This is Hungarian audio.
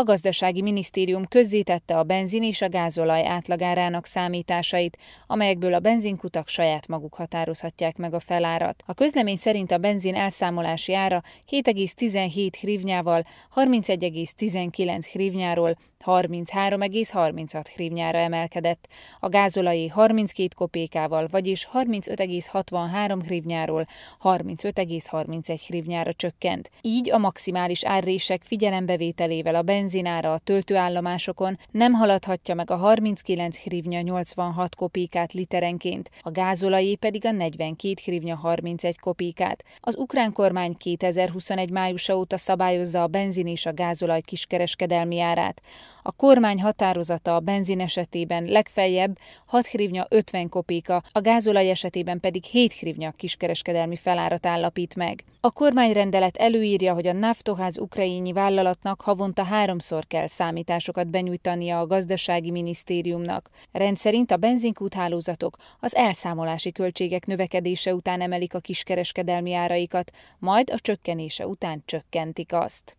A gazdasági minisztérium közzétette a benzin és a gázolaj átlagárának számításait, amelyekből a benzinkutak saját maguk határozhatják meg a felárat. A közlemény szerint a benzin elszámolási ára 7,17 hrivnyával, 31,19 hrivnyáról 33,36 hrivnyára emelkedett, a gázolai 32 kopékával, vagyis 35,63 hrivnyáról 35,31 hrivnyára csökkent. Így a maximális árrések figyelembevételével a benzinára a töltőállomásokon nem haladhatja meg a 39 hrivnya 86 kopékát literenként, a gázolai pedig a 42 hrivnya 31 kopékát. Az ukrán kormány 2021 májusa óta szabályozza a benzin és a gázolaj kiskereskedelmi árát. A kormány határozata a benzin esetében legfeljebb 6 hrivnya 50 kopéka, a gázolaj esetében pedig 7 hrivnya kiskereskedelmi felárat állapít meg. A kormányrendelet előírja, hogy a Naftoház ukrajnyi vállalatnak havonta háromszor kell számításokat benyújtania a gazdasági minisztériumnak. Rendszerint a benzinkúthálózatok az elszámolási költségek növekedése után emelik a kiskereskedelmi áraikat, majd a csökkenése után csökkentik azt.